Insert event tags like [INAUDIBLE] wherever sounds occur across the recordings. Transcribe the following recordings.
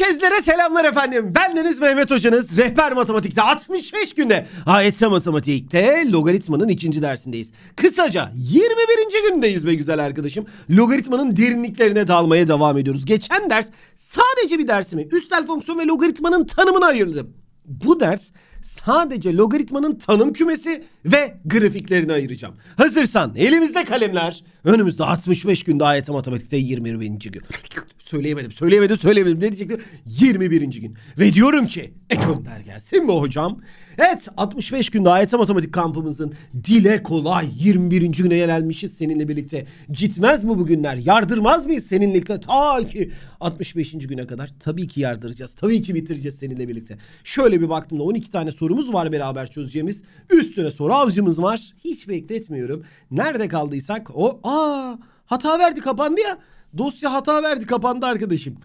Herkeslere selamlar efendim. Bendeniz Mehmet Hocanız. Rehber Matematik'te 65 günde AYT Matematik'te logaritmanın ikinci dersindeyiz. Kısaca 21. gündeyiz be güzel arkadaşım. Logaritmanın derinliklerine dalmaya devam ediyoruz. Geçen ders sadece bir dersimi üstel fonksiyon ve logaritmanın tanımını ayırdım. Bu ders sadece logaritmanın tanım kümesi ve grafiklerini ayıracağım. Hazırsan elimizde kalemler. Önümüzde 65 günde AYT Matematik'te 21. gün. Söyleyemedim, söyleyemedim, söyleyemedim. Ne diyecektim? 21. gün. Ve diyorum ki ek önder gelsin mi hocam? Evet 65 günde AYT Matematik kampımızın dile kolay 21. güne gelmişiz seninle birlikte. Gitmez mi bugünler? Yardırmaz mıyız seninle Ta ki 65. güne kadar tabii ki yardıracağız. Tabii ki bitireceğiz seninle birlikte. Şöyle bir baktım da 12 tane sorumuz var beraber çözeceğimiz. Üstüne soru avcımız var. Hiç bekletmiyorum. Nerede kaldıysak o aa hata verdi kapandı ya. Dosya hata verdi kapandı arkadaşım.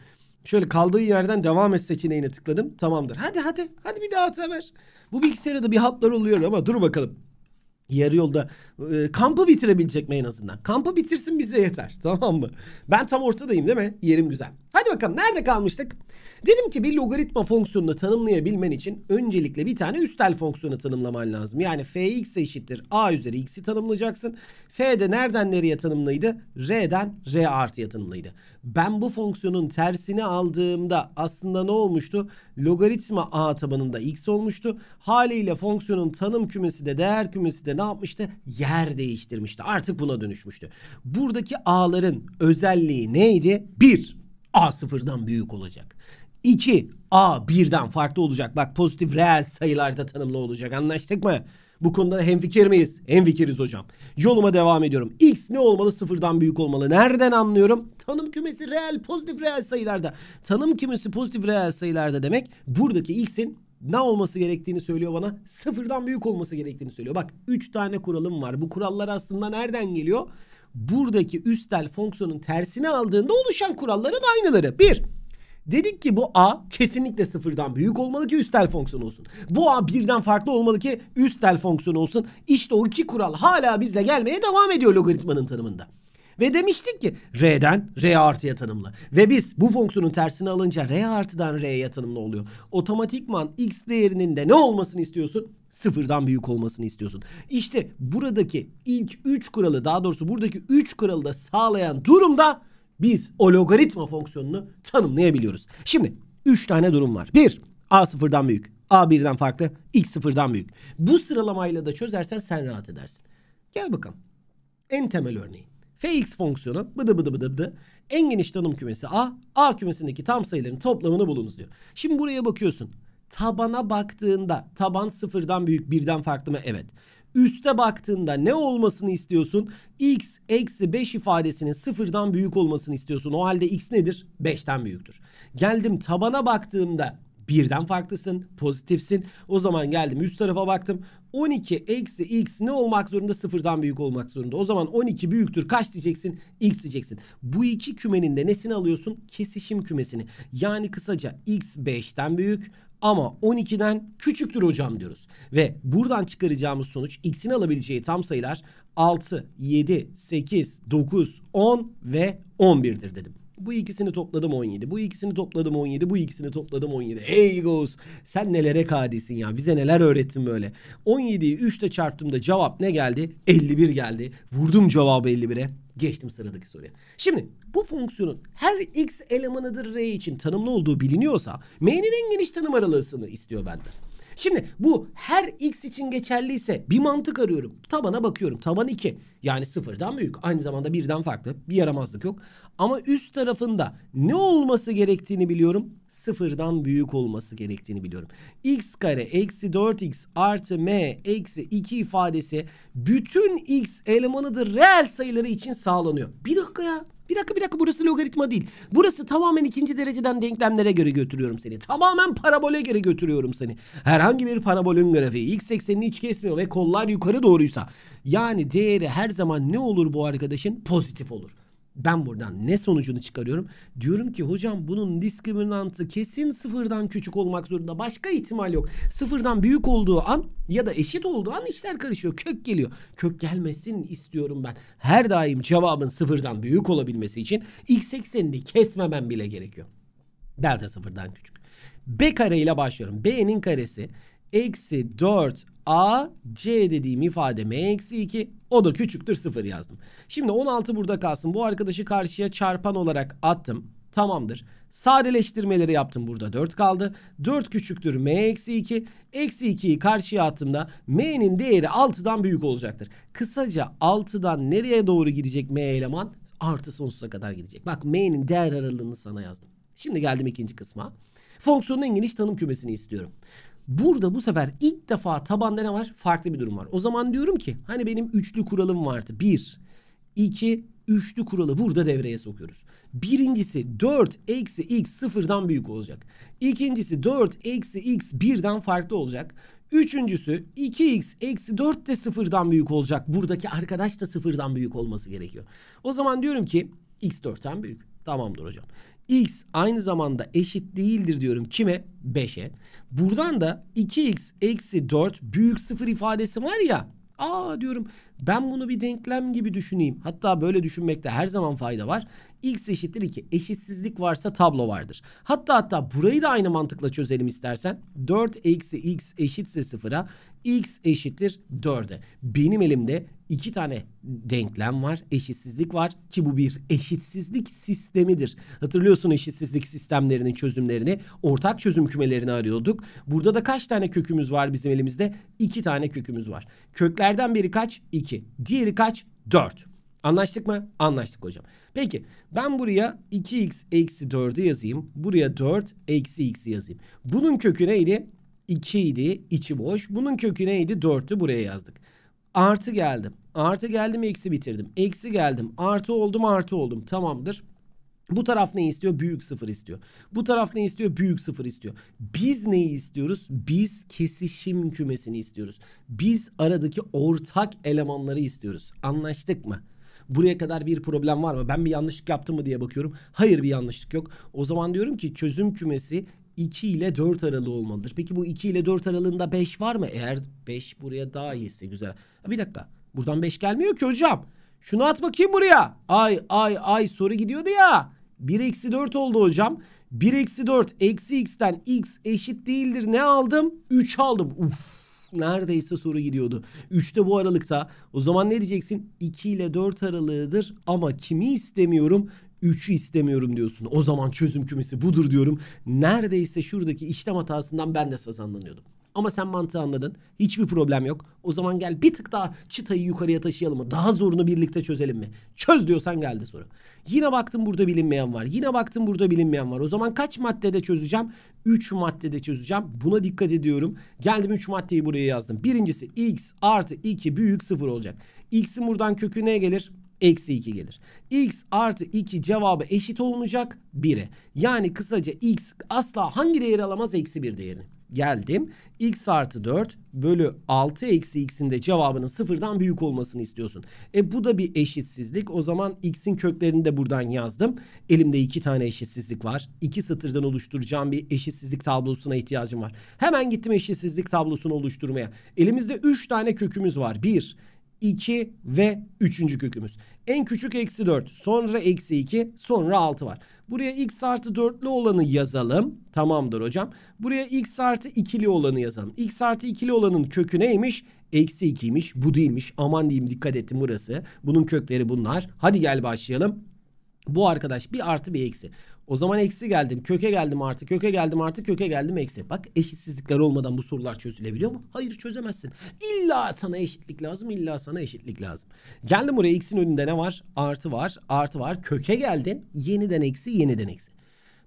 Şöyle kaldığı yerden devam et seçeneğine tıkladım. Tamamdır. Hadi hadi. Hadi bir daha hata ver. Bu bilgisayara da bir hatlar oluyor ama dur bakalım. Yarı yolda e, kampı bitirebilecek mi en azından? Kampı bitirsin bize yeter. [LAUGHS] Tamam mı? Ben tam ortadayım değil mi? Yerim güzel. Hadi bakalım nerede kalmıştık? Dedim ki bir logaritma fonksiyonunu tanımlayabilmen için öncelikle bir tane üstel fonksiyonu tanımlaman lazım. Yani fx eşittir a üzeri x'i tanımlayacaksın. f de nereden nereye tanımlıydı? r'den r artıya tanımlıydı. Ben bu fonksiyonun tersini aldığımda aslında ne olmuştu? Logaritma a tabanında x olmuştu. Haliyle fonksiyonun tanım kümesi de değer kümesi de ne yapmıştı? Yer değiştirmişti. Artık buna dönüşmüştü. Buradaki a'ların özelliği neydi? 1. A sıfırdan büyük olacak. 2 A birden farklı olacak. Bak pozitif reel sayılarda tanımlı olacak. Anlaştık mı? Bu konuda hemfikir miyiz? Hemfikiriz hocam. Yoluma devam ediyorum. X ne olmalı? Sıfırdan büyük olmalı. Nereden anlıyorum? Tanım kümesi reel, pozitif reel sayılarda. Tanım kümesi pozitif reel sayılarda demek buradaki X'in ne olması gerektiğini söylüyor bana. Sıfırdan büyük olması gerektiğini söylüyor. Bak 3 tane kuralım var. Bu kurallar aslında nereden geliyor? Buradaki üstel fonksiyonun tersini aldığında oluşan kuralların aynıları. 1. Dedik ki bu a kesinlikle sıfırdan büyük olmalı ki üstel fonksiyon olsun. Bu a birden farklı olmalı ki üstel fonksiyon olsun. İşte o iki kural hala bizle gelmeye devam ediyor logaritmanın tanımında. Ve demiştik ki R'den R artıya tanımlı. Ve biz bu fonksiyonun tersini alınca R artıdan R'ye tanımlı oluyor. Otomatikman X değerinin de ne olmasını istiyorsun? Sıfırdan büyük olmasını istiyorsun. İşte buradaki ilk 3 kuralı daha doğrusu buradaki 3 kuralı da sağlayan durumda biz o logaritma fonksiyonunu tanımlayabiliyoruz. Şimdi 3 tane durum var. 1. A sıfırdan büyük. A birden farklı. X sıfırdan büyük. Bu sıralamayla da çözersen sen rahat edersin. Gel bakalım. En temel örneği. Fx fonksiyonu bıdı bıdı bıdı bıdı en geniş tanım kümesi A. A kümesindeki tam sayıların toplamını bulunuz diyor. Şimdi buraya bakıyorsun. Tabana baktığında taban sıfırdan büyük birden farklı mı? Evet. Üste baktığında ne olmasını istiyorsun? X eksi 5 ifadesinin sıfırdan büyük olmasını istiyorsun. O halde X nedir? 5'ten büyüktür. Geldim tabana baktığımda Birden farklısın, pozitifsin. O zaman geldim üst tarafa baktım. 12 eksi x ne olmak zorunda? Sıfırdan büyük olmak zorunda. O zaman 12 büyüktür. Kaç diyeceksin? X diyeceksin. Bu iki kümenin de nesini alıyorsun? Kesişim kümesini. Yani kısaca x 5'ten büyük ama 12'den küçüktür hocam diyoruz. Ve buradan çıkaracağımız sonuç x'in alabileceği tam sayılar 6, 7, 8, 9, 10 ve 11'dir dedim. Bu ikisini topladım 17. Bu ikisini topladım 17. Bu ikisini topladım 17. Hey Goose sen nelere kadisin ya. Bize neler öğrettin böyle. 17'yi 3'te çarptığımda cevap ne geldi? 51 geldi. Vurdum cevabı 51'e. Geçtim sıradaki soruya. Şimdi bu fonksiyonun her x elemanıdır r için tanımlı olduğu biliniyorsa m'nin en geniş tanım aralığını istiyor benden. Şimdi bu her x için geçerliyse bir mantık arıyorum. Tabana bakıyorum. Taban 2. Yani sıfırdan büyük. Aynı zamanda birden farklı. Bir yaramazlık yok. Ama üst tarafında ne olması gerektiğini biliyorum. Sıfırdan büyük olması gerektiğini biliyorum. x kare eksi 4x artı m eksi 2 ifadesi bütün x elemanıdır reel sayıları için sağlanıyor. Bir dakika ya. Bir dakika bir dakika burası logaritma değil. Burası tamamen ikinci dereceden denklemlere göre götürüyorum seni. Tamamen parabole göre götürüyorum seni. Herhangi bir parabolün grafiği x eksenini hiç kesmiyor ve kollar yukarı doğruysa yani değeri her zaman ne olur bu arkadaşın? Pozitif olur ben buradan ne sonucunu çıkarıyorum? Diyorum ki hocam bunun diskriminantı kesin sıfırdan küçük olmak zorunda. Başka ihtimal yok. Sıfırdan büyük olduğu an ya da eşit olduğu an işler karışıyor. Kök geliyor. Kök gelmesin istiyorum ben. Her daim cevabın sıfırdan büyük olabilmesi için x eksenini kesmemem bile gerekiyor. Delta sıfırdan küçük. B kare ile başlıyorum. B'nin karesi eksi 4 a c dediğim ifade m eksi 2 o da küçüktür 0 yazdım. Şimdi 16 burada kalsın. Bu arkadaşı karşıya çarpan olarak attım. Tamamdır. Sadeleştirmeleri yaptım burada 4 kaldı. 4 küçüktür m eksi 2. Eksi 2'yi karşıya attığımda m'nin değeri 6'dan büyük olacaktır. Kısaca 6'dan nereye doğru gidecek m eleman? Artı sonsuza kadar gidecek. Bak m'nin değer aralığını sana yazdım. Şimdi geldim ikinci kısma. Fonksiyonun en geniş tanım kümesini istiyorum. Burada bu sefer ilk defa tabanda ne var? Farklı bir durum var. O zaman diyorum ki hani benim üçlü kuralım vardı. Bir, iki, üçlü kuralı burada devreye sokuyoruz. Birincisi 4 eksi x sıfırdan büyük olacak. İkincisi 4 eksi x birden farklı olacak. Üçüncüsü 2x eksi 4 de sıfırdan büyük olacak. Buradaki arkadaş da sıfırdan büyük olması gerekiyor. O zaman diyorum ki x 4'ten büyük. Tamamdır hocam x aynı zamanda eşit değildir diyorum kime? 5'e. Buradan da 2x eksi 4 büyük sıfır ifadesi var ya. Aa diyorum ben bunu bir denklem gibi düşüneyim. Hatta böyle düşünmekte her zaman fayda var. X eşittir 2. Eşitsizlik varsa tablo vardır. Hatta hatta burayı da aynı mantıkla çözelim istersen. 4 eksi x eşitse 0'a x eşittir 4'e. Benim elimde iki tane denklem var, eşitsizlik var ki bu bir eşitsizlik sistemidir. Hatırlıyorsun eşitsizlik sistemlerinin çözümlerini, ortak çözüm kümelerini arıyorduk. Burada da kaç tane kökümüz var bizim elimizde? İki tane kökümüz var. Köklerden biri kaç? İki. Diğeri kaç? Dört. Anlaştık mı? Anlaştık hocam. Peki ben buraya 2x eksi 4'ü yazayım. Buraya 4 eksi x'i yazayım. Bunun kökü neydi? 2 idi içi boş. Bunun kökü neydi? 4'tü buraya yazdık. Artı geldim. Artı geldim eksi bitirdim. Eksi geldim. Artı oldum artı oldum. Tamamdır. Bu taraf ne istiyor? Büyük sıfır istiyor. Bu taraf ne istiyor? Büyük sıfır istiyor. Biz neyi istiyoruz? Biz kesişim kümesini istiyoruz. Biz aradaki ortak elemanları istiyoruz. Anlaştık mı? Buraya kadar bir problem var mı? Ben bir yanlışlık yaptım mı diye bakıyorum. Hayır bir yanlışlık yok. O zaman diyorum ki çözüm kümesi 2 ile 4 aralığı olmalıdır. Peki bu 2 ile 4 aralığında 5 var mı? Eğer 5 buraya daha iyiyse güzel. bir dakika. Buradan 5 gelmiyor ki hocam. Şunu at bakayım buraya. Ay ay ay soru gidiyordu ya. 1 eksi 4 oldu hocam. 1 eksi 4 eksi x'ten x eşit değildir. Ne aldım? 3 aldım. Uf neredeyse soru gidiyordu. de bu aralıkta. O zaman ne diyeceksin? 2 ile 4 aralığıdır ama kimi istemiyorum? 3'ü istemiyorum diyorsun. O zaman çözüm kümesi budur diyorum. Neredeyse şuradaki işlem hatasından ben de sazanlanıyordum. Ama sen mantığı anladın. Hiçbir problem yok. O zaman gel bir tık daha çıtayı yukarıya taşıyalım mı? Daha zorunu birlikte çözelim mi? Çöz diyorsan geldi soru. Yine baktım burada bilinmeyen var. Yine baktım burada bilinmeyen var. O zaman kaç maddede çözeceğim? 3 maddede çözeceğim. Buna dikkat ediyorum. Geldim 3 maddeyi buraya yazdım. Birincisi x artı 2 büyük 0 olacak. x'in buradan kökü ne gelir? eksi 2 gelir. X artı 2 cevabı eşit olunacak 1'e. Yani kısaca X asla hangi değeri alamaz? Eksi 1 değerini. Geldim. X artı 4 bölü 6 eksi X'in de cevabının sıfırdan büyük olmasını istiyorsun. E bu da bir eşitsizlik. O zaman X'in köklerini de buradan yazdım. Elimde iki tane eşitsizlik var. İki satırdan oluşturacağım bir eşitsizlik tablosuna ihtiyacım var. Hemen gittim eşitsizlik tablosunu oluşturmaya. Elimizde 3 tane kökümüz var. 1, 2 ve 3. kökümüz. En küçük eksi 4 sonra eksi 2 sonra 6 var. Buraya x artı 4'lü olanı yazalım. Tamamdır hocam. Buraya x artı 2'li olanı yazalım. x artı 2'li olanın kökü neymiş? Eksi 2'ymiş bu değilmiş. Aman diyeyim dikkat ettim burası. Bunun kökleri bunlar. Hadi gel başlayalım. Bu arkadaş bir artı bir eksi. O zaman eksi geldim. Köke geldim artı. Köke geldim artı. Köke geldim eksi. Bak eşitsizlikler olmadan bu sorular çözülebiliyor mu? Hayır çözemezsin. İlla sana eşitlik lazım. İlla sana eşitlik lazım. Geldim buraya x'in önünde ne var? Artı var. Artı var. Köke geldin. Yeniden eksi. Yeniden eksi.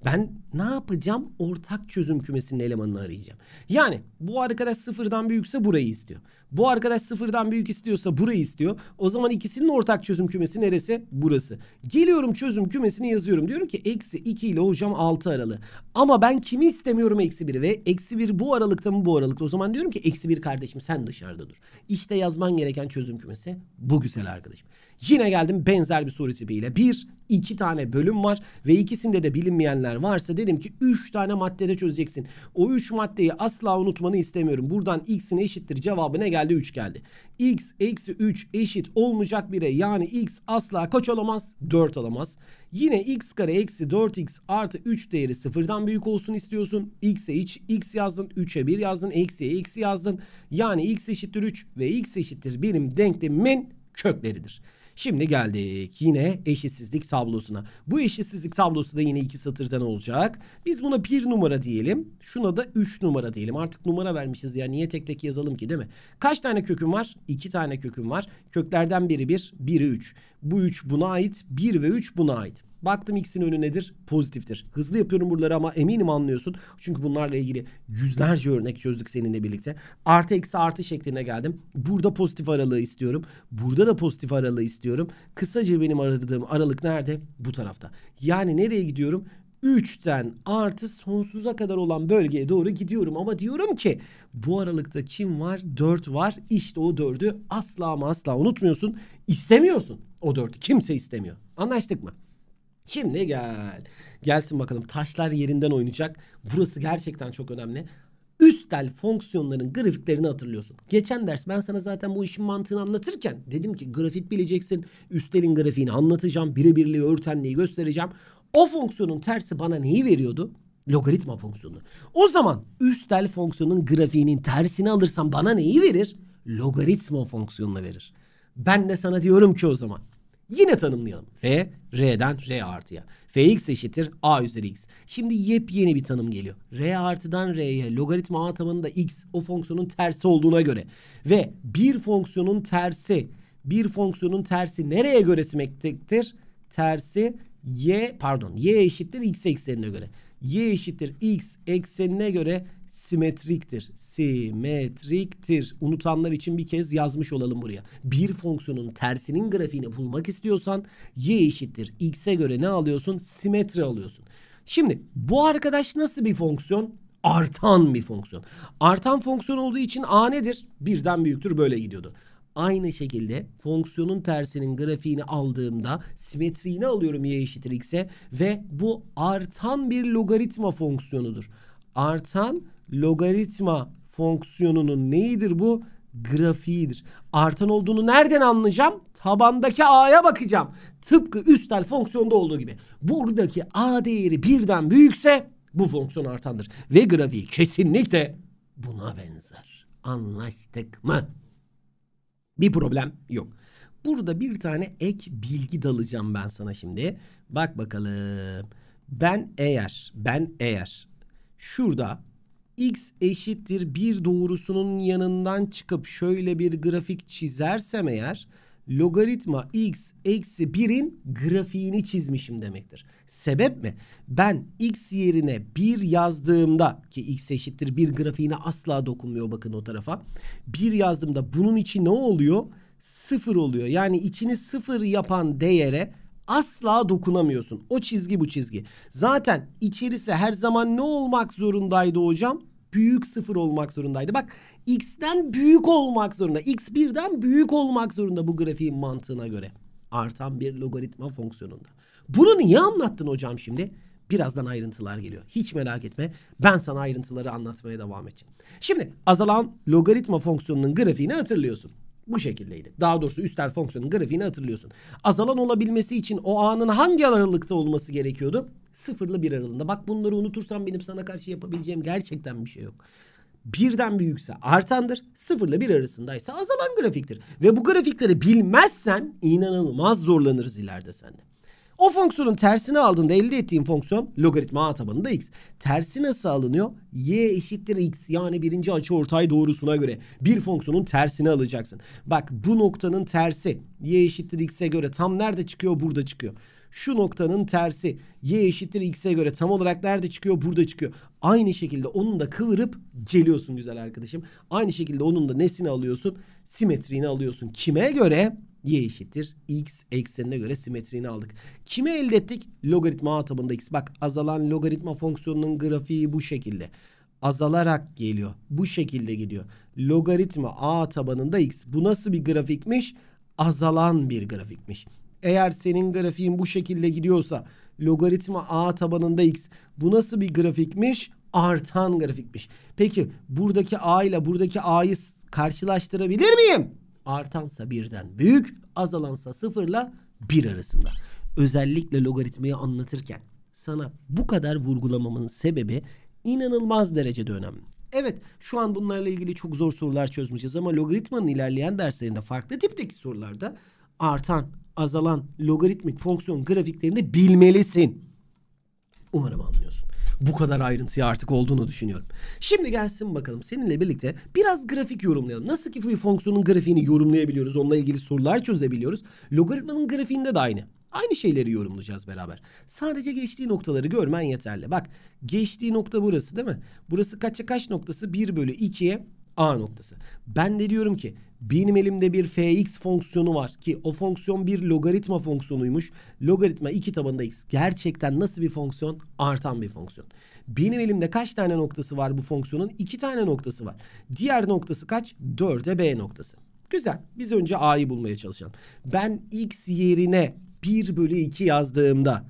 Ben ne yapacağım? Ortak çözüm kümesinin elemanını arayacağım. Yani bu arkadaş sıfırdan büyükse burayı istiyor. Bu arkadaş sıfırdan büyük istiyorsa burayı istiyor. O zaman ikisinin ortak çözüm kümesi neresi? Burası. Geliyorum çözüm kümesini yazıyorum. Diyorum ki eksi 2 ile hocam 6 aralı. Ama ben kimi istemiyorum eksi 1'i ve eksi 1 bu aralıkta mı bu aralıkta? O zaman diyorum ki eksi 1 kardeşim sen dışarıda dur. İşte yazman gereken çözüm kümesi bu güzel arkadaşım. Yine geldim benzer bir soru tipiyle. Bir iki tane bölüm var ve ikisinde de bilinmeyenler varsa dedim ki üç tane maddede çözeceksin. O üç maddeyi asla unutmanı istemiyorum. Buradan x'in eşittir cevabı ne geldi? 3 geldi. x eksi 3 eşit olmayacak bire yani x asla kaç olamaz? 4 olamaz. Yine x kare eksi 4x artı 3 değeri sıfırdan büyük olsun istiyorsun. x'e hiç x yazdın, 3'e 1 yazdın, eksiye eksi yazdın. Yani x eşittir 3 ve x eşittir benim denklemin kökleridir. Şimdi geldik yine eşitsizlik tablosuna. Bu eşitsizlik tablosu da yine iki satırdan olacak. Biz buna bir numara diyelim. Şuna da üç numara diyelim. Artık numara vermişiz ya. Niye tek tek yazalım ki değil mi? Kaç tane köküm var? İki tane köküm var. Köklerden biri bir, biri üç. Bu üç buna ait. Bir ve üç buna ait. Baktım x'in önü nedir? Pozitiftir. Hızlı yapıyorum buraları ama eminim anlıyorsun. Çünkü bunlarla ilgili yüzlerce örnek çözdük seninle birlikte. Artı eksi artı şeklinde geldim. Burada pozitif aralığı istiyorum. Burada da pozitif aralığı istiyorum. Kısaca benim aradığım aralık nerede? Bu tarafta. Yani nereye gidiyorum? 3'ten artı sonsuza kadar olan bölgeye doğru gidiyorum. Ama diyorum ki bu aralıkta kim var? 4 var. İşte o 4'ü asla ama asla unutmuyorsun. İstemiyorsun o 4'ü. Kimse istemiyor. Anlaştık mı? Şimdi gel. Gelsin bakalım taşlar yerinden oynayacak. Burası gerçekten çok önemli. Üstel fonksiyonların grafiklerini hatırlıyorsun. Geçen ders ben sana zaten bu işin mantığını anlatırken dedim ki grafik bileceksin. Üstelin grafiğini anlatacağım. Birebirliği örtenliği göstereceğim. O fonksiyonun tersi bana neyi veriyordu? Logaritma fonksiyonu. O zaman üstel fonksiyonun grafiğinin tersini alırsam bana neyi verir? Logaritma fonksiyonunu verir. Ben de sana diyorum ki o zaman Yine tanımlayalım. F R'den R artıya. Fx eşittir A üzeri x. Şimdi yepyeni bir tanım geliyor. R artıdan R'ye logaritma A tabanında x o fonksiyonun tersi olduğuna göre. Ve bir fonksiyonun tersi bir fonksiyonun tersi nereye göre simektiktir? Tersi y pardon y eşittir x eksenine göre. y eşittir x eksenine göre simetriktir. Simetriktir. Unutanlar için bir kez yazmış olalım buraya. Bir fonksiyonun tersinin grafiğini bulmak istiyorsan y eşittir. x'e göre ne alıyorsun? Simetri alıyorsun. Şimdi bu arkadaş nasıl bir fonksiyon? Artan bir fonksiyon. Artan fonksiyon olduğu için a nedir? Birden büyüktür böyle gidiyordu. Aynı şekilde fonksiyonun tersinin grafiğini aldığımda simetriğini alıyorum y eşittir x'e ve bu artan bir logaritma fonksiyonudur. Artan logaritma fonksiyonunun neyidir bu? grafiğidir. Artan olduğunu nereden anlayacağım? Tabandaki a'ya bakacağım. Tıpkı üstel fonksiyonda olduğu gibi. Buradaki a değeri birden büyükse bu fonksiyon artandır. Ve grafiği kesinlikle buna benzer. Anlaştık mı? Bir problem yok. Burada bir tane ek bilgi dalacağım ben sana şimdi. Bak bakalım. Ben eğer, ben eğer şurada x eşittir 1 doğrusunun yanından çıkıp şöyle bir grafik çizersem eğer logaritma x eksi 1'in grafiğini çizmişim demektir. Sebep mi? Ben x yerine 1 yazdığımda ki x eşittir 1 grafiğine asla dokunmuyor bakın o tarafa. 1 yazdığımda bunun içi ne oluyor? 0 oluyor. Yani içini 0 yapan değere asla dokunamıyorsun. O çizgi bu çizgi. Zaten içerisi her zaman ne olmak zorundaydı hocam? büyük sıfır olmak zorundaydı. Bak x'ten büyük olmak zorunda. x birden büyük olmak zorunda bu grafiğin mantığına göre. Artan bir logaritma fonksiyonunda. Bunu niye anlattın hocam şimdi? Birazdan ayrıntılar geliyor. Hiç merak etme. Ben sana ayrıntıları anlatmaya devam edeceğim. Şimdi azalan logaritma fonksiyonunun grafiğini hatırlıyorsun bu şekildeydi. Daha doğrusu üstel fonksiyonun grafiğini hatırlıyorsun. Azalan olabilmesi için o anın hangi aralıkta olması gerekiyordu? Sıfırla bir aralığında. Bak bunları unutursam benim sana karşı yapabileceğim gerçekten bir şey yok. Birden büyükse artandır, sıfırla bir arasındaysa azalan grafiktir. Ve bu grafikleri bilmezsen inanılmaz zorlanırız ileride sende. O fonksiyonun tersini aldığında elde ettiğim fonksiyon logaritma a tabanında x. Tersi nasıl alınıyor? y eşittir x yani birinci açı ortay doğrusuna göre bir fonksiyonun tersini alacaksın. Bak bu noktanın tersi y eşittir x'e göre tam nerede çıkıyor? Burada çıkıyor şu noktanın tersi y eşittir x'e göre tam olarak nerede çıkıyor? Burada çıkıyor. Aynı şekilde onun da kıvırıp geliyorsun güzel arkadaşım. Aynı şekilde onun da nesini alıyorsun? Simetriğini alıyorsun. Kime göre? y eşittir x eksenine göre simetriğini aldık. Kimi elde ettik? Logaritma A tabanında x. Bak azalan logaritma fonksiyonunun grafiği bu şekilde. Azalarak geliyor. Bu şekilde gidiyor. Logaritma A tabanında x. Bu nasıl bir grafikmiş? Azalan bir grafikmiş. Eğer senin grafiğin bu şekilde gidiyorsa logaritma A tabanında x. Bu nasıl bir grafikmiş? Artan grafikmiş. Peki buradaki A ile buradaki A'yı karşılaştırabilir miyim? Artansa birden büyük, azalansa sıfırla bir arasında. Özellikle logaritmayı anlatırken sana bu kadar vurgulamamın sebebi inanılmaz derecede önemli. Evet şu an bunlarla ilgili çok zor sorular çözmeyeceğiz ama logaritmanın ilerleyen derslerinde farklı tipteki sorularda artan, azalan, logaritmik fonksiyon grafiklerini bilmelisin. Umarım anlıyorsun bu kadar ayrıntıya artık olduğunu düşünüyorum. Şimdi gelsin bakalım seninle birlikte biraz grafik yorumlayalım. Nasıl ki bir fonksiyonun grafiğini yorumlayabiliyoruz, onunla ilgili sorular çözebiliyoruz. Logaritmanın grafiğinde de aynı. Aynı şeyleri yorumlayacağız beraber. Sadece geçtiği noktaları görmen yeterli. Bak geçtiği nokta burası değil mi? Burası kaça kaç noktası? 1 bölü 2'ye A noktası. Ben de diyorum ki benim elimde bir fx fonksiyonu var ki o fonksiyon bir logaritma fonksiyonuymuş. Logaritma iki tabanında x. Gerçekten nasıl bir fonksiyon? Artan bir fonksiyon. Benim elimde kaç tane noktası var bu fonksiyonun? İki tane noktası var. Diğer noktası kaç? 4'e b noktası. Güzel. Biz önce a'yı bulmaya çalışalım. Ben x yerine 1 bölü 2 yazdığımda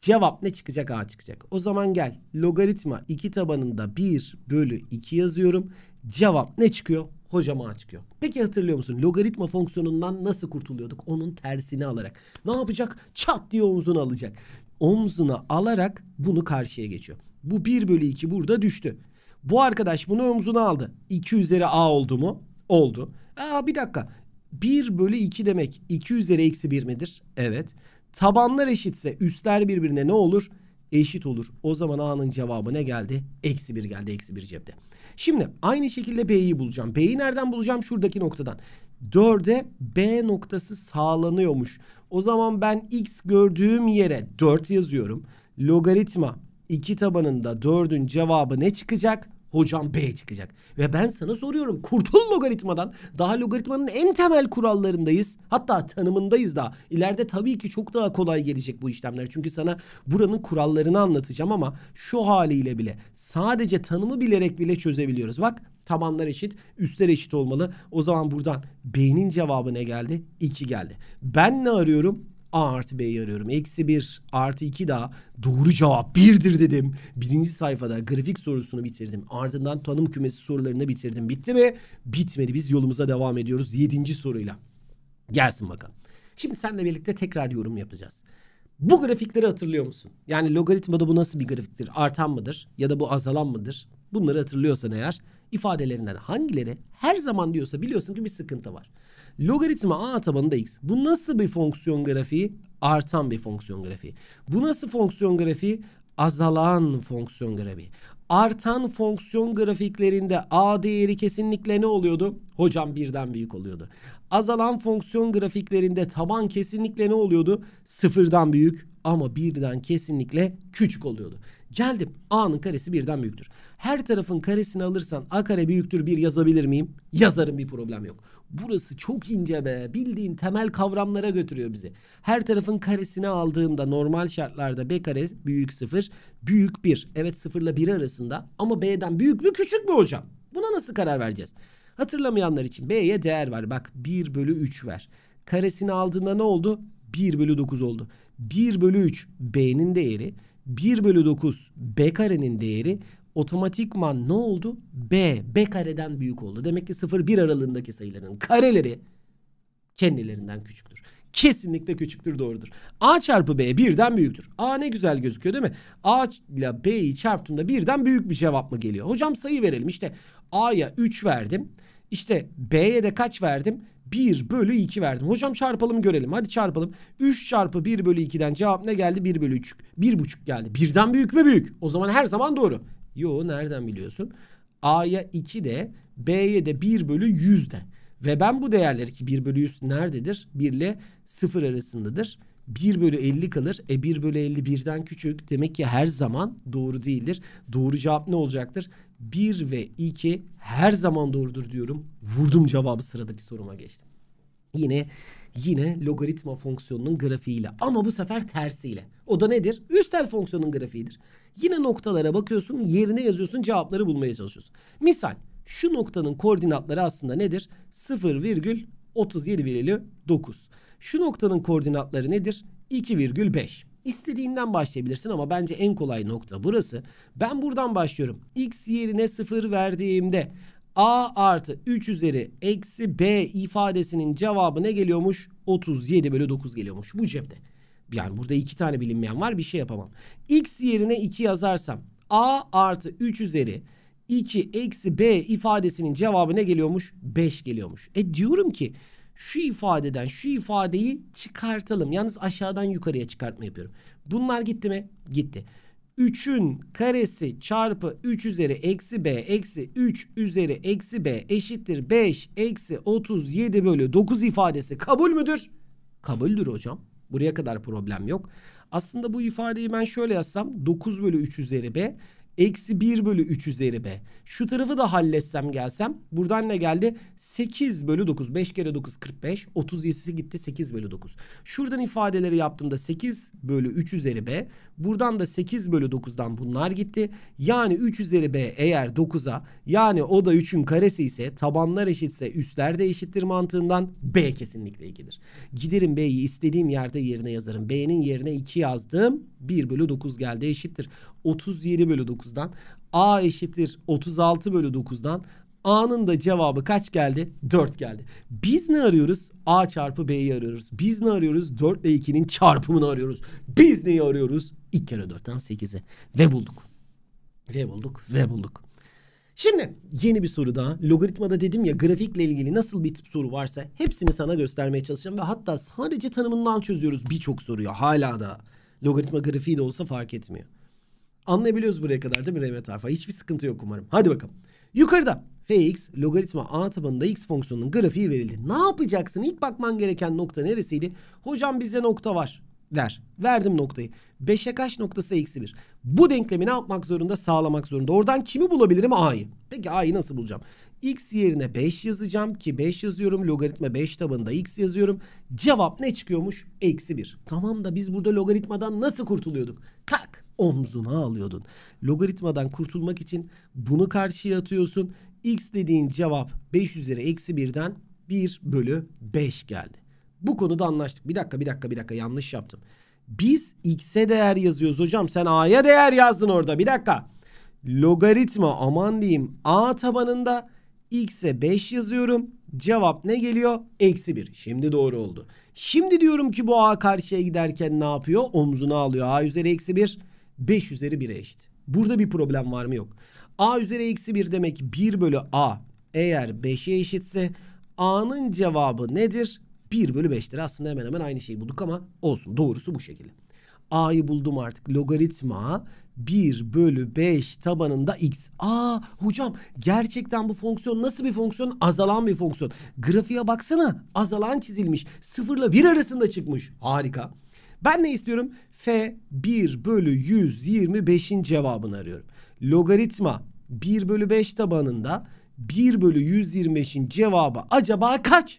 Cevap ne çıkacak? A çıkacak. O zaman gel logaritma 2 tabanında 1 bölü 2 yazıyorum. Cevap ne çıkıyor? Hocam A çıkıyor. Peki hatırlıyor musun? Logaritma fonksiyonundan nasıl kurtuluyorduk? Onun tersini alarak. Ne yapacak? Çat diye omzunu alacak. Omzuna alarak bunu karşıya geçiyor. Bu 1 bölü 2 burada düştü. Bu arkadaş bunu omzuna aldı. 2 üzeri A oldu mu? Oldu. Aa bir dakika. 1 bölü 2 demek 2 üzeri eksi 1 midir? Evet. Tabanlar eşitse üstler birbirine ne olur? Eşit olur. O zaman A'nın cevabı ne geldi? Eksi 1 geldi. Eksi 1 cepte. Şimdi aynı şekilde B'yi bulacağım. B'yi nereden bulacağım? Şuradaki noktadan. 4'e B noktası sağlanıyormuş. O zaman ben X gördüğüm yere 4 yazıyorum. Logaritma 2 tabanında 4'ün cevabı ne çıkacak? hocam B çıkacak. Ve ben sana soruyorum kurtul logaritmadan. Daha logaritmanın en temel kurallarındayız. Hatta tanımındayız daha. İleride tabii ki çok daha kolay gelecek bu işlemler. Çünkü sana buranın kurallarını anlatacağım ama şu haliyle bile sadece tanımı bilerek bile çözebiliyoruz. Bak tabanlar eşit, üstler eşit olmalı. O zaman buradan B'nin cevabı ne geldi? 2 geldi. Ben ne arıyorum? A artı B'yi arıyorum. Eksi 1 artı 2 daha doğru cevap 1'dir dedim. Birinci sayfada grafik sorusunu bitirdim. Ardından tanım kümesi sorularını bitirdim. Bitti mi? Bitmedi. Biz yolumuza devam ediyoruz. Yedinci soruyla. Gelsin bakalım. Şimdi seninle birlikte tekrar yorum yapacağız. Bu grafikleri hatırlıyor musun? Yani logaritmada bu nasıl bir grafiktir? Artan mıdır? Ya da bu azalan mıdır? Bunları hatırlıyorsan eğer ifadelerinden hangileri her zaman diyorsa biliyorsun ki bir sıkıntı var. Logaritma a tabanında x. Bu nasıl bir fonksiyon grafiği? Artan bir fonksiyon grafiği. Bu nasıl fonksiyon grafiği? Azalan fonksiyon grafiği. Artan fonksiyon grafiklerinde a değeri kesinlikle ne oluyordu? Hocam birden büyük oluyordu. Azalan fonksiyon grafiklerinde taban kesinlikle ne oluyordu? Sıfırdan büyük ama birden kesinlikle küçük oluyordu. Geldim. A'nın karesi birden büyüktür. Her tarafın karesini alırsan A kare büyüktür bir yazabilir miyim? Yazarım bir problem yok. Burası çok ince be. Bildiğin temel kavramlara götürüyor bizi. Her tarafın karesini aldığında normal şartlarda B kare büyük sıfır, büyük bir. Evet sıfırla bir arasında ama B'den büyük mü küçük mü hocam? Buna nasıl karar vereceğiz? Hatırlamayanlar için B'ye değer var. Bak 1 bölü 3 ver. Karesini aldığında ne oldu? 1 bölü 9 oldu. 1 bölü 3 B'nin değeri. 1 bölü 9 b karenin değeri otomatikman ne oldu? B. B kareden büyük oldu. Demek ki 0-1 aralığındaki sayıların kareleri kendilerinden küçüktür. Kesinlikle küçüktür doğrudur. A çarpı B birden büyüktür. A ne güzel gözüküyor değil mi? A ile B'yi çarptığımda birden büyük bir cevap mı geliyor? Hocam sayı verelim. işte A'ya 3 verdim. İşte B'ye de kaç verdim? 1 bölü 2 verdim. Hocam çarpalım görelim. Hadi çarpalım. 3 çarpı 1 bölü 2'den cevap ne geldi? 1 bölü 3. 1,5 geldi. Birden büyük mü büyük? O zaman her zaman doğru. Yo nereden biliyorsun? A'ya 2 de B'ye de 1 bölü 100 de. Ve ben bu değerleri ki 1 bölü 100 nerededir? 1 ile 0 arasındadır. 1 bölü 50 kalır. E 1 bölü 50 birden küçük. Demek ki her zaman doğru değildir. Doğru cevap ne olacaktır? 1 ve 2 her zaman doğrudur diyorum. Vurdum cevabı sıradaki soruma geçtim. Yine yine logaritma fonksiyonunun grafiğiyle ama bu sefer tersiyle. O da nedir? Üstel fonksiyonun grafiğidir. Yine noktalara bakıyorsun, yerine yazıyorsun, cevapları bulmaya çalışıyorsun. Misal şu noktanın koordinatları aslında nedir? 0,37,9. Şu noktanın koordinatları nedir? 2,5. İstediğinden başlayabilirsin ama bence en kolay nokta burası. Ben buradan başlıyorum. X yerine 0 verdiğimde A artı 3 üzeri eksi B ifadesinin cevabı ne geliyormuş? 37 bölü 9 geliyormuş bu cepte. Yani burada iki tane bilinmeyen var bir şey yapamam. X yerine 2 yazarsam A artı 3 üzeri 2 eksi B ifadesinin cevabı ne geliyormuş? 5 geliyormuş. E diyorum ki şu ifadeden şu ifadeyi çıkartalım. Yalnız aşağıdan yukarıya çıkartma yapıyorum. Bunlar gitti mi? Gitti. 3'ün karesi çarpı 3 üzeri eksi b eksi 3 üzeri eksi b eşittir 5 eksi 37 bölü 9 ifadesi kabul müdür? Kabuldür hocam. Buraya kadar problem yok. Aslında bu ifadeyi ben şöyle yazsam 9 bölü 3 üzeri b Eksi 1 bölü 3 üzeri b. Şu tarafı da halletsem gelsem. Buradan ne geldi? 8 bölü 9. 5 kere 9 45. 37'si gitti 8 bölü 9. Şuradan ifadeleri yaptığımda 8 bölü 3 üzeri b. Buradan da 8 bölü 9'dan bunlar gitti. Yani 3 üzeri b eğer 9'a yani o da 3'ün karesi ise tabanlar eşitse üstler de eşittir mantığından b kesinlikle 2'dir. Giderim b'yi istediğim yerde yerine yazarım. b'nin yerine 2 yazdım. 1 bölü 9 geldi eşittir. 37 bölü 9 9'dan. A eşittir 36 bölü 9'dan. A'nın da cevabı kaç geldi? 4 geldi. Biz ne arıyoruz? A çarpı B'yi arıyoruz. Biz ne arıyoruz? 4 ile 2'nin çarpımını arıyoruz. Biz neyi arıyoruz? 2 kere 4'ten 8'e. Ve bulduk. Ve bulduk. Ve bulduk. Şimdi yeni bir soru daha. Logaritmada dedim ya grafikle ilgili nasıl bir tip soru varsa hepsini sana göstermeye çalışacağım. Ve hatta sadece tanımından çözüyoruz birçok soruyu. Hala da logaritma grafiği de olsa fark etmiyor. Anlayabiliyoruz buraya kadar değil mi Rehmet Arfa? Hiçbir sıkıntı yok umarım. Hadi bakalım. Yukarıda fx logaritma a tabanında x fonksiyonunun grafiği verildi. Ne yapacaksın? İlk bakman gereken nokta neresiydi? Hocam bize nokta var Ver. Verdim noktayı. 5'e kaç noktası eksi 1. Bu denklemi ne yapmak zorunda? Sağlamak zorunda. Oradan kimi bulabilirim? A'yı. Peki A'yı nasıl bulacağım? X yerine 5 yazacağım ki 5 yazıyorum. Logaritma 5 tabanında X yazıyorum. Cevap ne çıkıyormuş? Eksi 1. Tamam da biz burada logaritmadan nasıl kurtuluyorduk? Tak omzuna alıyordun. Logaritmadan kurtulmak için bunu karşıya atıyorsun. X dediğin cevap 5 üzeri eksi 1'den 1 bölü 5 geldi. Bu konuda anlaştık. Bir dakika bir dakika bir dakika yanlış yaptım. Biz x'e değer yazıyoruz hocam. Sen a'ya değer yazdın orada. Bir dakika. Logaritma aman diyeyim a tabanında x'e 5 yazıyorum. Cevap ne geliyor? Eksi 1. Şimdi doğru oldu. Şimdi diyorum ki bu a karşıya giderken ne yapıyor? Omzunu alıyor. a üzeri eksi 1 5 üzeri 1'e eşit. Burada bir problem var mı yok. A üzeri eksi 1 demek 1 bölü A eğer 5'e eşitse A'nın cevabı nedir? 1 bölü 5'tir. Aslında hemen hemen aynı şeyi bulduk ama olsun. Doğrusu bu şekilde. A'yı buldum artık. Logaritma 1 bölü 5 tabanında x. Aa hocam gerçekten bu fonksiyon nasıl bir fonksiyon? Azalan bir fonksiyon. Grafiğe baksana azalan çizilmiş. 0 ile 1 arasında çıkmış. Harika. Ben ne istiyorum? F 1 bölü 125'in cevabını arıyorum. Logaritma 1 bölü 5 tabanında 1 bölü 125'in cevabı acaba kaç?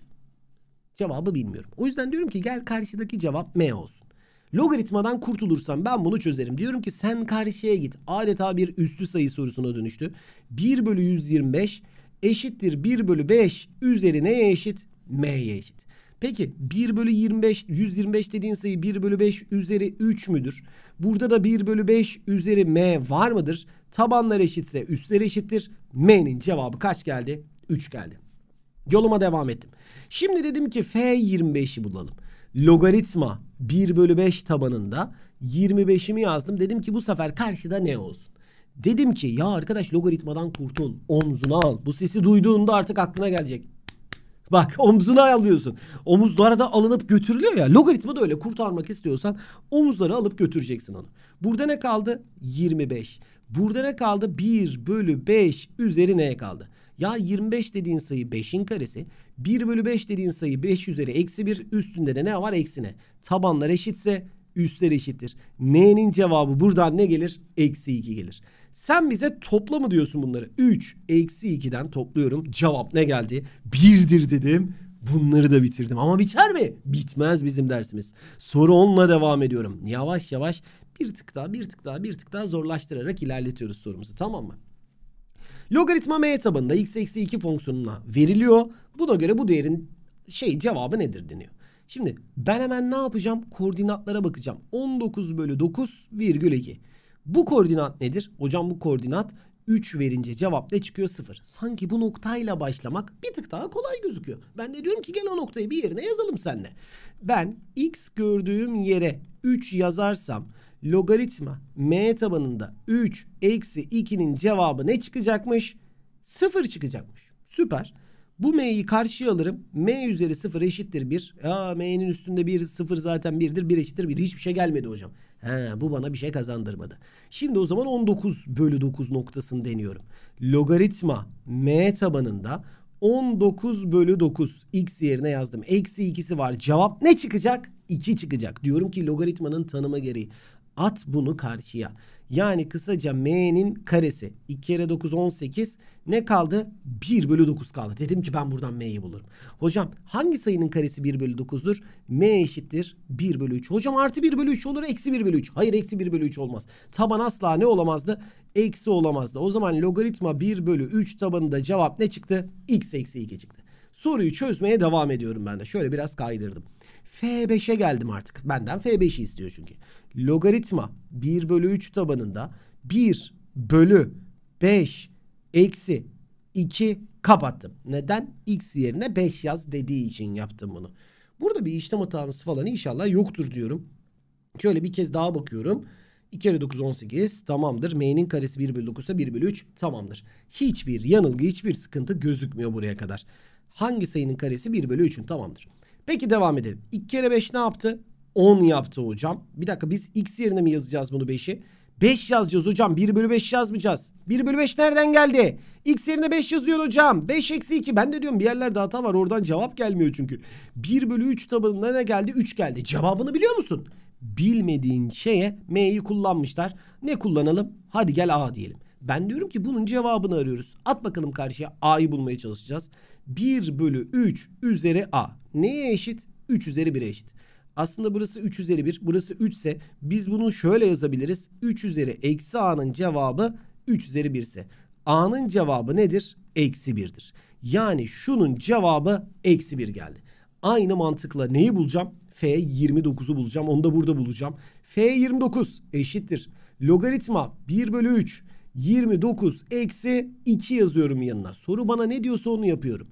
Cevabı bilmiyorum. O yüzden diyorum ki gel karşıdaki cevap M olsun. Logaritmadan kurtulursam ben bunu çözerim. Diyorum ki sen karşıya git. Adeta bir üstü sayı sorusuna dönüştü. 1 bölü 125 eşittir 1 bölü 5 üzeri neye eşit? M'ye eşit. Peki 1 bölü 25, 125 dediğin sayı 1 bölü 5 üzeri 3 müdür? Burada da 1 bölü 5 üzeri m var mıdır? Tabanlar eşitse üstler eşittir. M'nin cevabı kaç geldi? 3 geldi. Yoluma devam ettim. Şimdi dedim ki F25'i bulalım. Logaritma 1 bölü 5 tabanında 25'imi yazdım. Dedim ki bu sefer karşıda ne olsun? Dedim ki ya arkadaş logaritmadan kurtul. Omzuna al. Bu sesi duyduğunda artık aklına gelecek. Bak omzuna alıyorsun. Omuzlara da alınıp götürülüyor ya. Logaritma da öyle. Kurtarmak istiyorsan omuzlara alıp götüreceksin onu. Burada ne kaldı? 25. Burada ne kaldı? 1 bölü 5 üzeri neye kaldı? Ya 25 dediğin sayı 5'in karesi. 1 bölü 5 dediğin sayı 5 üzeri eksi 1. Üstünde de ne var? Eksine. Tabanlar eşitse üstler eşittir. N'nin cevabı buradan ne gelir? Eksi 2 gelir. Sen bize topla mı diyorsun bunları? 3 eksi 2'den topluyorum. Cevap ne geldi? 1'dir dedim. Bunları da bitirdim ama biter mi? Bitmez bizim dersimiz. Soru 10'la devam ediyorum. Yavaş yavaş bir tık daha bir tık daha bir tık daha zorlaştırarak ilerletiyoruz sorumuzu tamam mı? Logaritma m tabanında x eksi 2 fonksiyonuna veriliyor. Buna göre bu değerin şey cevabı nedir deniyor. Şimdi ben hemen ne yapacağım? Koordinatlara bakacağım. 19 bölü 9 virgül 2. Bu koordinat nedir? Hocam bu koordinat 3 verince cevap ne çıkıyor? 0. Sanki bu noktayla başlamak bir tık daha kolay gözüküyor. Ben de diyorum ki gel o noktayı bir yerine yazalım seninle. Ben x gördüğüm yere 3 yazarsam logaritma m tabanında 3 eksi 2'nin cevabı ne çıkacakmış? 0 çıkacakmış. Süper. Bu m'yi karşıya alırım. m üzeri 0 eşittir 1. Aa m'nin üstünde 1 0 zaten 1'dir. 1 eşittir 1. Hiçbir şey gelmedi hocam. He, bu bana bir şey kazandırmadı. Şimdi o zaman 19 bölü 9 noktasını deniyorum. Logaritma m tabanında 19 bölü 9 x yerine yazdım. Eksi ikisi var. Cevap ne çıkacak? 2 çıkacak. Diyorum ki logaritmanın tanımı gereği At bunu karşıya. Yani kısaca M'nin karesi. 2 kere 9 18. Ne kaldı? 1 bölü 9 kaldı. Dedim ki ben buradan M'yi bulurum. Hocam hangi sayının karesi 1 bölü 9'dur? M eşittir 1 bölü 3. Hocam artı 1 bölü 3 olur eksi 1 bölü 3. Hayır eksi 1 bölü 3 olmaz. Taban asla ne olamazdı? Eksi olamazdı. O zaman logaritma 1 bölü 3 tabanında cevap ne çıktı? X eksi 2 çıktı. Soruyu çözmeye devam ediyorum ben de. Şöyle biraz kaydırdım. F5'e geldim artık. Benden F5'i istiyor çünkü. Logaritma 1 bölü 3 tabanında 1 bölü 5 eksi 2 kapattım. Neden? X yerine 5 yaz dediği için yaptım bunu. Burada bir işlem hatamız falan inşallah yoktur diyorum. Şöyle bir kez daha bakıyorum. 2 kere 9 18 tamamdır. M'nin karesi 1 bölü 9 1 bölü 3 tamamdır. Hiçbir yanılgı hiçbir sıkıntı gözükmüyor buraya kadar. Hangi sayının karesi 1 bölü 3'ün tamamdır. Peki devam edelim. 2 kere 5 ne yaptı? 10 yaptı hocam. Bir dakika biz x yerine mi yazacağız bunu 5'i? 5 yazacağız hocam. 1 bölü 5 yazmayacağız. 1 bölü 5 nereden geldi? X yerine 5 yazıyor hocam. 5 eksi 2. Ben de diyorum bir yerlerde hata var. Oradan cevap gelmiyor çünkü. 1 bölü 3 tabanında ne geldi? 3 geldi. Cevabını biliyor musun? Bilmediğin şeye M'yi kullanmışlar. Ne kullanalım? Hadi gel A diyelim. Ben diyorum ki bunun cevabını arıyoruz. At bakalım karşıya A'yı bulmaya çalışacağız. 1 bölü 3 üzeri A. Neye eşit? 3 üzeri 1'e eşit. Aslında burası 3 üzeri 1. Burası 3 ise biz bunu şöyle yazabiliriz. 3 üzeri eksi a'nın cevabı 3 üzeri 1 ise. A'nın cevabı nedir? Eksi 1'dir. Yani şunun cevabı eksi 1 geldi. Aynı mantıkla neyi bulacağım? F29'u bulacağım. Onu da burada bulacağım. F29 eşittir. Logaritma 1 bölü 3. 29 eksi 2 yazıyorum yanına. Soru bana ne diyorsa onu yapıyorum.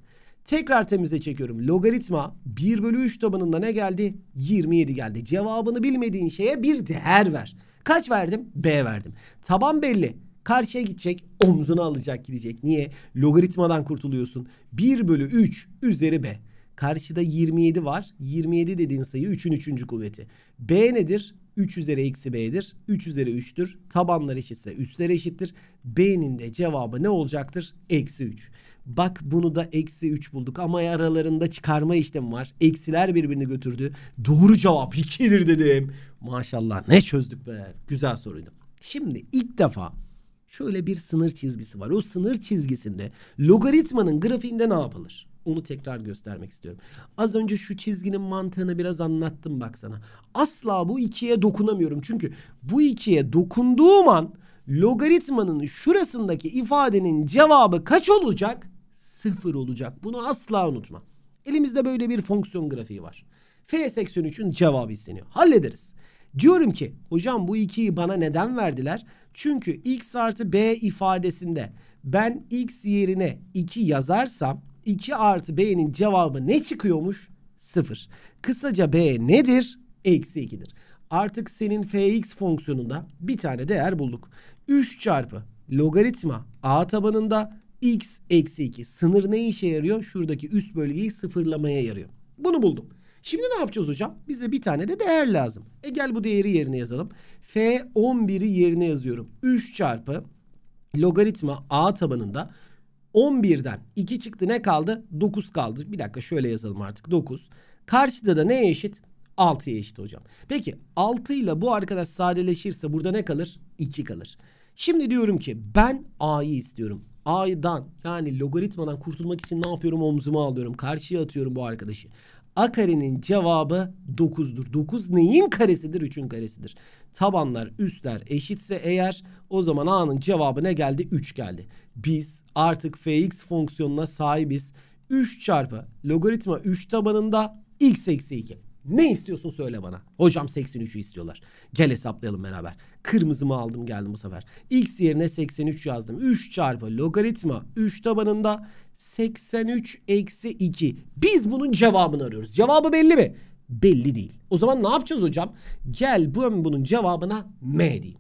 Tekrar temize çekiyorum. Logaritma 1 bölü 3 tabanında ne geldi? 27 geldi. Cevabını bilmediğin şeye bir değer ver. Kaç verdim? B verdim. Taban belli. Karşıya gidecek omzunu alacak gidecek. Niye? Logaritmadan kurtuluyorsun. 1 bölü 3 üzeri B. Karşıda 27 var. 27 dediğin sayı 3'ün 3. kuvveti. B nedir? 3 üzeri eksi b'dir. 3 üzeri 3'tür. Tabanlar eşitse üstler eşittir. B'nin de cevabı ne olacaktır? Eksi 3. Bak bunu da eksi 3 bulduk ama aralarında çıkarma işlemi var. Eksiler birbirini götürdü. Doğru cevap 2'dir dedim. Maşallah ne çözdük be. Güzel soruydu. Şimdi ilk defa şöyle bir sınır çizgisi var. O sınır çizgisinde logaritmanın grafiğinde ne yapılır? Onu tekrar göstermek istiyorum. Az önce şu çizginin mantığını biraz anlattım baksana. Asla bu ikiye dokunamıyorum. Çünkü bu ikiye dokunduğum an logaritmanın şurasındaki ifadenin cevabı kaç olacak? sıfır olacak. Bunu asla unutma. Elimizde böyle bir fonksiyon grafiği var. F83'ün cevabı isteniyor. Hallederiz. Diyorum ki hocam bu 2'yi bana neden verdiler? Çünkü x artı b ifadesinde ben x yerine 2 yazarsam 2 artı b'nin cevabı ne çıkıyormuş? 0. Kısaca b nedir? Eksi 2'dir. Artık senin fx fonksiyonunda bir tane değer bulduk. 3 çarpı logaritma a tabanında x eksi 2. Sınır ne işe yarıyor? Şuradaki üst bölgeyi sıfırlamaya yarıyor. Bunu buldum. Şimdi ne yapacağız hocam? Bize bir tane de değer lazım. E gel bu değeri yerine yazalım. F 11'i yerine yazıyorum. 3 çarpı logaritma a tabanında 11'den 2 çıktı ne kaldı? 9 kaldı. Bir dakika şöyle yazalım artık 9. Karşıda da neye eşit? 6'ya eşit hocam. Peki 6 ile bu arkadaş sadeleşirse burada ne kalır? 2 kalır. Şimdi diyorum ki ben A'yı istiyorum. A'dan yani logaritmadan kurtulmak için ne yapıyorum omzuma alıyorum. Karşıya atıyorum bu arkadaşı. A karenin cevabı 9'dur. 9 neyin karesidir? 3'ün karesidir. Tabanlar üstler eşitse eğer o zaman A'nın cevabı ne geldi? 3 geldi. Biz artık Fx fonksiyonuna sahibiz. 3 çarpı logaritma 3 tabanında x eksi 2. Ne istiyorsun söyle bana. Hocam 83'ü istiyorlar. Gel hesaplayalım beraber. Kırmızımı aldım geldim bu sefer. X yerine 83 yazdım. 3 çarpı logaritma 3 tabanında 83 eksi 2. Biz bunun cevabını arıyoruz. Cevabı belli mi? Belli değil. O zaman ne yapacağız hocam? Gel bu bunun cevabına M diyeyim.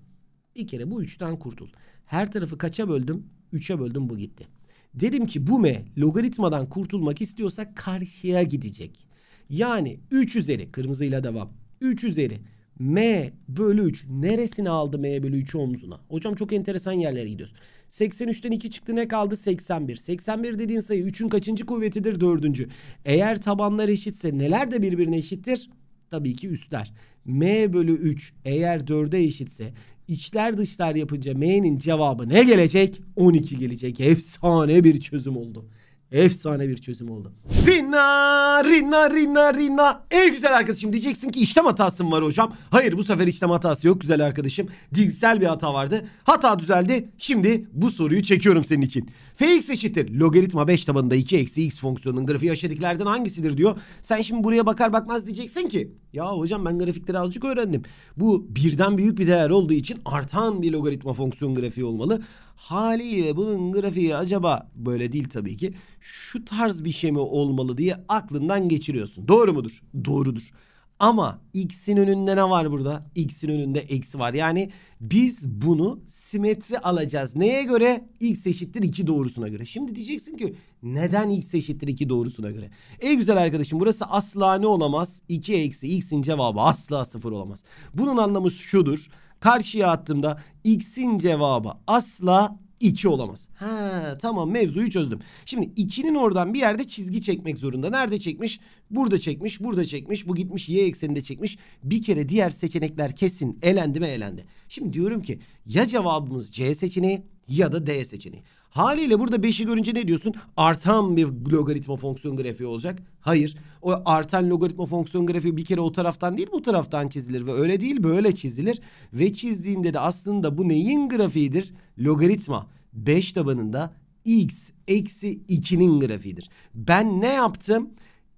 Bir kere bu 3'ten kurtul. Her tarafı kaça böldüm? 3'e böldüm bu gitti. Dedim ki bu M logaritmadan kurtulmak istiyorsa karşıya gidecek. Yani 3 üzeri kırmızıyla devam. 3 üzeri M bölü 3 neresini aldı M bölü 3 omzuna? Hocam çok enteresan yerlere gidiyoruz. 83'ten 2 çıktı ne kaldı? 81. 81 dediğin sayı 3'ün kaçıncı kuvvetidir? 4. Eğer tabanlar eşitse neler de birbirine eşittir? Tabii ki üstler. M bölü 3 eğer 4'e eşitse içler dışlar yapınca M'nin cevabı ne gelecek? 12 gelecek. Efsane bir çözüm oldu. Efsane bir çözüm oldu. Rina, Rina, Rina, Rina. Ey güzel arkadaşım diyeceksin ki işlem hatası mı var hocam? Hayır bu sefer işlem hatası yok güzel arkadaşım. Dilsel bir hata vardı. Hata düzeldi. Şimdi bu soruyu çekiyorum senin için. Fx eşittir. Logaritma 5 tabanında 2 eksi x fonksiyonunun grafiği aşağıdakilerden hangisidir diyor. Sen şimdi buraya bakar bakmaz diyeceksin ki. Ya hocam ben grafikleri azıcık öğrendim. Bu birden büyük bir değer olduğu için artan bir logaritma fonksiyon grafiği olmalı. Haliyle bunun grafiği acaba böyle değil tabii ki. Şu tarz bir şey mi olmalı diye aklından geçiriyorsun. Doğru mudur? Doğrudur. Ama x'in önünde ne var burada? X'in önünde eksi var. Yani biz bunu simetri alacağız. Neye göre? X eşittir 2 doğrusuna göre. Şimdi diyeceksin ki neden x eşittir 2 doğrusuna göre? E güzel arkadaşım burası asla ne olamaz? 2 eksi x'in cevabı asla 0 olamaz. Bunun anlamı şudur. Karşıya attığımda x'in cevabı asla 2 olamaz. Ha tamam mevzuyu çözdüm. Şimdi 2'nin oradan bir yerde çizgi çekmek zorunda. Nerede çekmiş? Burada çekmiş, burada çekmiş. Bu gitmiş y ekseninde çekmiş. Bir kere diğer seçenekler kesin elendi mi elendi. Şimdi diyorum ki ya cevabımız C seçeneği ya da D seçeneği. Haliyle burada 5'i görünce ne diyorsun? Artan bir logaritma fonksiyon grafiği olacak. Hayır. O artan logaritma fonksiyon grafiği bir kere o taraftan değil bu taraftan çizilir ve öyle değil böyle çizilir. Ve çizdiğinde de aslında bu neyin grafiğidir? Logaritma 5 tabanında x eksi 2'nin grafiğidir. Ben ne yaptım?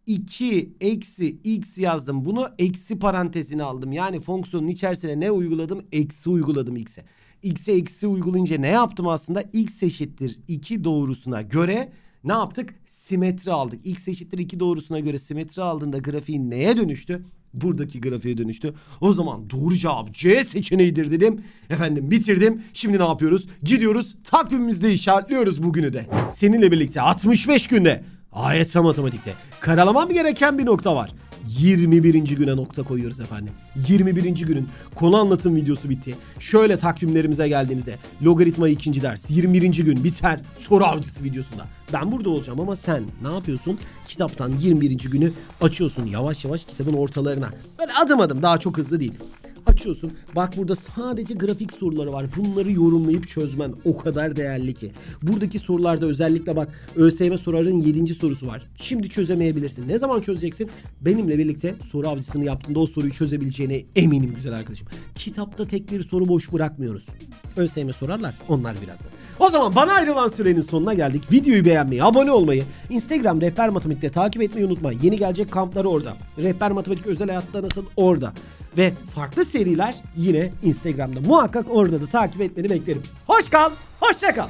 2 eksi x yazdım. Bunu eksi parantezine aldım. Yani fonksiyonun içerisine ne uyguladım? Eksi uyguladım x'e x'e x'i uygulayınca ne yaptım aslında? x eşittir 2 doğrusuna göre ne yaptık? Simetri aldık. x eşittir 2 doğrusuna göre simetri aldığında grafiğin neye dönüştü? Buradaki grafiğe dönüştü. O zaman doğru cevap C seçeneğidir dedim. Efendim bitirdim. Şimdi ne yapıyoruz? Gidiyoruz takvimimizde işaretliyoruz bugünü de. Seninle birlikte 65 günde AYT matematikte karalamam gereken bir nokta var. 21. güne nokta koyuyoruz efendim. 21. günün konu anlatım videosu bitti. Şöyle takvimlerimize geldiğimizde logaritma ikinci ders 21. gün biter soru avcısı videosunda. Ben burada olacağım ama sen ne yapıyorsun? Kitaptan 21. günü açıyorsun yavaş yavaş kitabın ortalarına. Böyle adım adım daha çok hızlı değil. Açıyorsun. Bak burada sadece grafik soruları var. Bunları yorumlayıp çözmen o kadar değerli ki. Buradaki sorularda özellikle bak ÖSYM sorarın 7. sorusu var. Şimdi çözemeyebilirsin. Ne zaman çözeceksin? Benimle birlikte soru avcısını yaptığında o soruyu çözebileceğine eminim güzel arkadaşım. Kitapta tek bir soru boş bırakmıyoruz. ÖSYM sorarlar. Onlar birazdan. O zaman bana ayrılan sürenin sonuna geldik. Videoyu beğenmeyi, abone olmayı, Instagram Rehber Matematik'te takip etmeyi unutma. Yeni gelecek kampları orada. Rehber Matematik özel hayatta nasıl orada ve farklı seriler yine Instagram'da. Muhakkak orada da takip etmeni beklerim. Hoş kal, hoşça kal.